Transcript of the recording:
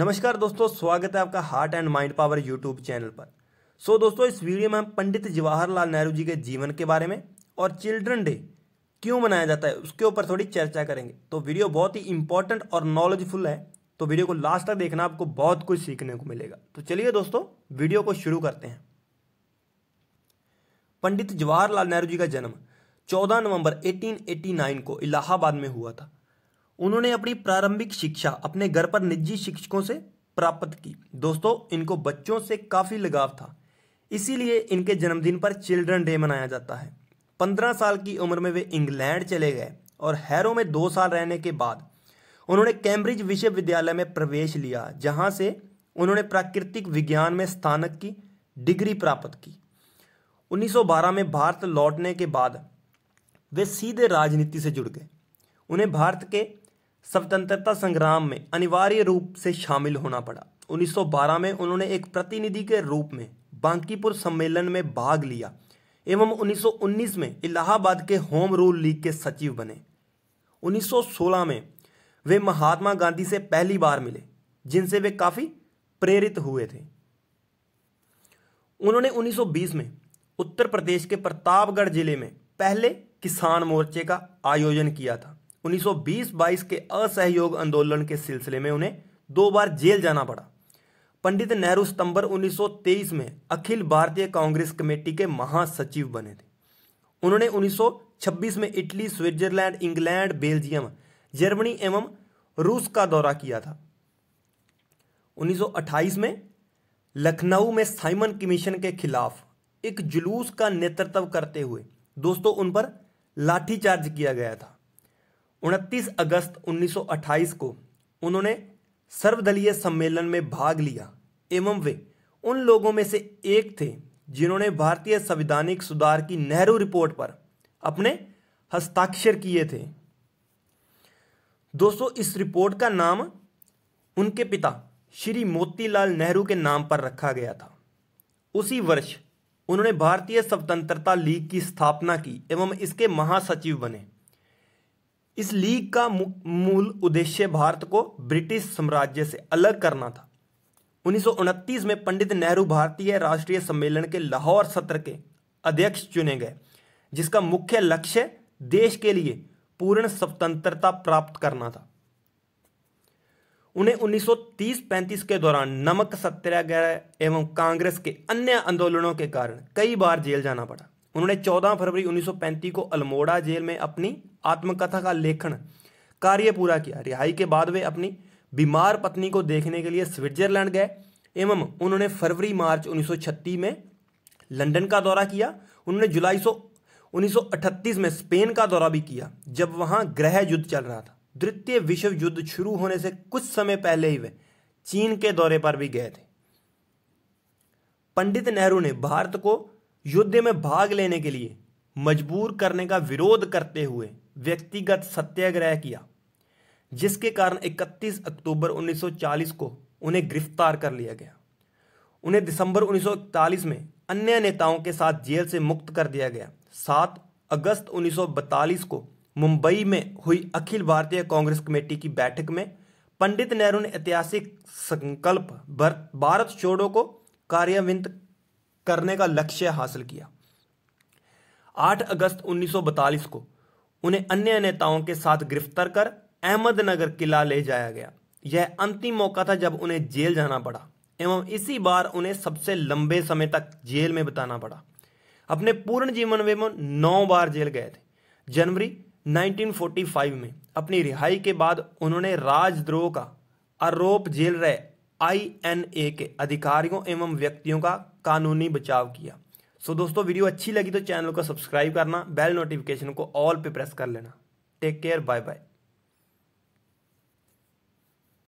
नमस्कार दोस्तों स्वागत है आपका heart and mind power YouTube channel पर सो so, दोस्तों इस वीडियो में हम पंडित जवाहरलाल नेहरू जी के जीवन के बारे में और चिल्ड्रन डे क्यों मनाया जाता है उसके ऊपर थोड़ी चर्चा करेंगे तो वीडियो बहुत ही इंपॉर्टेंट और नॉलेजफुल है तो वीडियो को लास्ट तक देखना आपको बहुत कुछ सीखने को मिलेगा तो चलिए दोस्तों वीडियो को शुरू करते हैं पंडित जवाहरलाल नेहरू जी का जन्म 14 नवंबर 1889 को इलाहाबाद में हुआ था उन्होंने अपनी प्रारंभिक शिक्षा अपने घर पर निजी शिक्षकों से प्राप्त की दोस्तों इनको बच्चों से काफ़ी लगाव था इसीलिए इनके जन्मदिन पर चिल्ड्रन डे मनाया जाता है पंद्रह साल की उम्र में वे इंग्लैंड चले गए और हैरो में दो साल रहने के बाद उन्होंने कैम्ब्रिज विश्वविद्यालय में प्रवेश लिया जहाँ से उन्होंने प्राकृतिक विज्ञान में स्थानक की डिग्री प्राप्त की 1912 में भारत लौटने के बाद वे सीधे राजनीति से जुड़ गए उन्हें भारत के स्वतंत्रता संग्राम में अनिवार्य रूप से शामिल होना पड़ा 1912 में उन्होंने एक प्रतिनिधि के रूप में बांकीपुर सम्मेलन में भाग लिया एवं 1919 में इलाहाबाद के होम रूल लीग के सचिव बने 1916 में वे महात्मा गांधी से पहली बार मिले जिनसे वे काफ़ी प्रेरित हुए थे उन्होंने 1920 में उत्तर प्रदेश के प्रतापगढ़ जिले में पहले किसान मोर्चे का आयोजन किया था 1920-22 के असहयोग आंदोलन के सिलसिले में उन्हें दो बार जेल जाना पड़ा पंडित नेहरू सितंबर 1923 में अखिल भारतीय कांग्रेस कमेटी के महासचिव बने थे उन्होंने 1926 में Italy Switzerland England Belgium Germany एवं रूस का दौरा किया था 1928 में लखनऊ में साइमन कमीशन के खिलाफ एक जुलूस का नेतृत्व करते हुए दोस्तों उन पर लाठीचार्ज किया गया था 29 अगस्त 1928 को उन्होंने सर्वदलीय सम्मेलन में भाग लिया एवं वे उन लोगों में से एक थे जिन्होंने भारतीय संविधानिक सुधार की नेहरू रिपोर्ट पर अपने हस्ताक्षर किए थे दोस्तों इस रिपोर्ट का नाम उनके पिता श्री मोतीलाल नेहरू के नाम पर रखा गया था उसी वर्ष उन्होंने भारतीय स्वतंत्रता लीग की स्थापना की एवं इसके महासचिव बने इस लीग का मूल उद्देश्य भारत को ब्रिटिश साम्राज्य से अलग करना था उन्नीस में पंडित नेहरू भारतीय राष्ट्रीय सम्मेलन के लाहौर सत्र के अध्यक्ष चुने गए जिसका मुख्य लक्ष्य देश के लिए पूर्ण स्वतंत्रता प्राप्त करना था उन्हें 1930-35 के दौरान नमक सत्याग्रह एवं कांग्रेस के अन्य आंदोलनों के कारण कई बार जेल जाना पड़ा उन्होंने 14 फरवरी 1935 को अल्मोड़ा जेल में अपनी आत्मकथा का लेखन कार्य पूरा किया रिहाई के बाद वे अपनी बीमार पत्नी को देखने के लिए स्विट्जरलैंड गए एवं उन्होंने फरवरी मार्च 1936 में लंदन का दौरा किया उन्होंने जुलाई सो उन्नीस में स्पेन का दौरा भी किया जब वहां ग्रह युद्ध चल रहा था द्वितीय विश्व युद्ध शुरू होने से कुछ समय पहले ही वे चीन के दौरे पर भी गए थे पंडित नेहरू ने भारत को युद्ध में भाग लेने के लिए मजबूर करने का विरोध करते हुए व्यक्तिगत सत्याग्रह किया जिसके कारण 31 अक्टूबर 1940 को उन्हें गिरफ्तार कर लिया गया उन्हें दिसंबर 1941 में अन्य नेताओं के साथ जेल से मुक्त कर दिया गया 7 अगस्त 1942 को मुंबई में हुई अखिल भारतीय कांग्रेस कमेटी की बैठक में पंडित नेहरू ने ऐतिहासिक संकल्प भारत छोड़ो को कार्यान्वित करने का लक्ष्य हासिल किया 8 अगस्त 1942 को उन्हें अन्य नेताओं के साथ गिरफ्तार कर अहमदनगर किला ले जाया गया यह अंतिम मौका था जब उन्हें जेल जाना पड़ा एवं इसी बार उन्हें सबसे लंबे समय तक जेल में बताना पड़ा अपने पूर्ण जीवन में वो नौ बार जेल गए थे जनवरी 1945 में अपनी रिहाई के बाद उन्होंने राजद्रोह का आरोप जेल रहे आईएनए के अधिकारियों एवं व्यक्तियों का कानूनी बचाव किया सो दोस्तों वीडियो अच्छी लगी तो चैनल को सब्सक्राइब करना बेल नोटिफिकेशन को ऑल पे प्रेस कर लेना टेक केयर बाय बाय